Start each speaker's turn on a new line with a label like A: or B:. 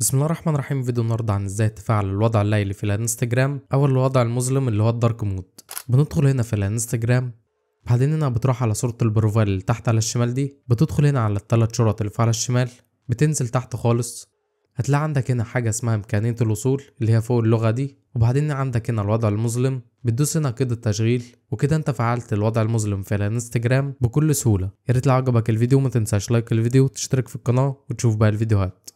A: بسم الله الرحمن الرحيم فيديو النهارده عن ازاي تفعل الوضع الليلي في الانستجرام او الوضع المظلم اللي هو الدارك مود بندخل هنا في الانستجرام بعدين هنا بتروح على صورة البروفايل اللي تحت على الشمال دي بتدخل هنا على الثلاث شرط اللي على الشمال بتنزل تحت خالص هتلاقي عندك هنا حاجة اسمها إمكانية الوصول اللي هي فوق اللغة دي وبعدين عندك هنا الوضع المظلم بتدوس هنا كده التشغيل وكده انت فعلت الوضع المظلم في الانستجرام بكل سهولة يا ريت لو عجبك الفيديو ما تنساش لايك الفيديو وتشترك في القناة وتشوف بقى الفيديوهات